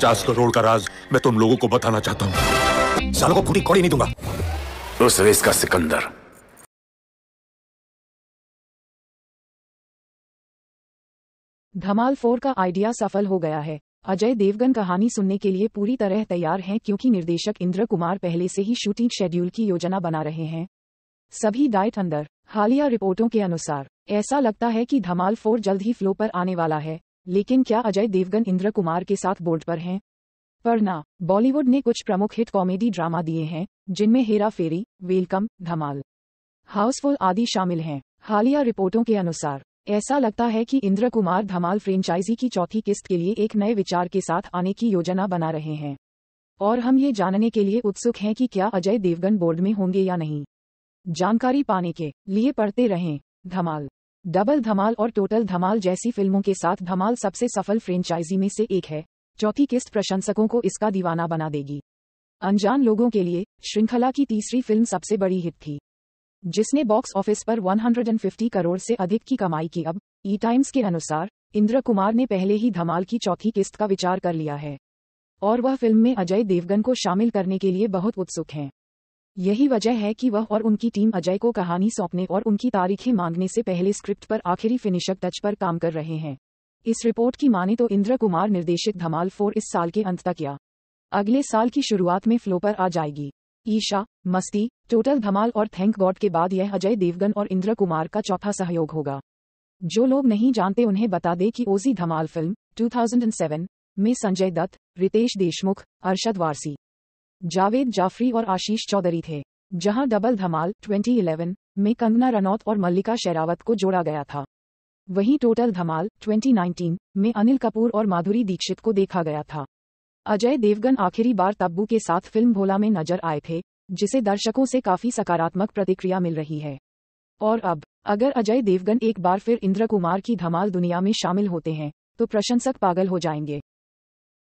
पचास करोड़ का राज मैं तुम लोगों को बताना चाहता हूँ सालों को फूटी कौड़ी नहीं दूंगा उस रेस का सिकंदर धमाल फोर का आइडिया सफल हो गया है अजय देवगन कहानी सुनने के लिए पूरी तरह तैयार हैं क्योंकि निर्देशक इंद्र कुमार पहले से ही शूटिंग शेड्यूल की योजना बना रहे हैं सभी डाइट अंदर हालिया रिपोर्टों के अनुसार ऐसा लगता है कि धमाल फोर जल्द ही फ्लो पर आने वाला है लेकिन क्या अजय देवगन इंद्र कुमार के साथ बोर्ड पर हैं पर ना बॉलीवुड ने कुछ प्रमुख हिट कॉमेडी ड्रामा दिए हैं जिनमें हेरा फेरी वेलकम धमाल हाउसफुल आदि शामिल हैं हालिया रिपोर्टों के अनुसार ऐसा लगता है कि इंद्र कुमार धमाल फ्रेंचाइजी की चौथी किस्त के लिए एक नए विचार के साथ आने की योजना बना रहे हैं और हम ये जानने के लिए उत्सुक हैं कि क्या अजय देवगन बोर्ड में होंगे या नहीं जानकारी पाने के लिए पढ़ते रहें धमाल डबल धमाल और टोटल धमाल जैसी फिल्मों के साथ धमाल सबसे सफल फ्रेंचाइजी में से एक है चौथी किस्त प्रशंसकों को इसका दीवाना बना देगी अनजान लोगों के लिए श्रृंखला की तीसरी फिल्म सबसे बड़ी हिट थी जिसने बॉक्स ऑफिस पर 150 करोड़ से अधिक की कमाई की अब ई टाइम्स के अनुसार इंद्र कुमार ने पहले ही धमाल की चौथी किस्त का विचार कर लिया है और वह फिल्म में अजय देवगन को शामिल करने के लिए बहुत उत्सुक हैं यही वजह है कि वह और उनकी टीम अजय को कहानी सौंपने और उनकी तारीखें मांगने से पहले स्क्रिप्ट पर आखिरी फिनिशक टच पर काम कर रहे हैं इस रिपोर्ट की माने तो इंद्र कुमार निर्देशित धमाल फोर इस साल के अंत तक या अगले साल की शुरुआत में फ्लो पर आ जाएगी ईशा मस्ती टोटल धमाल और थैंक गॉड के बाद यह अजय देवगन और इंद्र कुमार का चौथा सहयोग होगा जो लोग नहीं जानते उन्हें बता दें कि ओजी धमाल फिल्म 2007 में संजय दत्त रितेश देशमुख अरशद वारसी जावेद जाफरी और आशीष चौधरी थे जहां डबल धमाल 2011 में कंगना रनौत और मल्लिका शेरावत को जोड़ा गया था वहीं टोटल धमाल 2019 में अनिल कपूर और माधुरी दीक्षित को देखा गया था अजय देवगन आखिरी बार तब्बू के साथ फिल्म भोला में नजर आए थे जिसे दर्शकों से काफी सकारात्मक प्रतिक्रिया मिल रही है और अब अगर अजय देवगन एक बार फिर इंद्र कुमार की धमाल दुनिया में शामिल होते हैं तो प्रशंसक पागल हो जाएंगे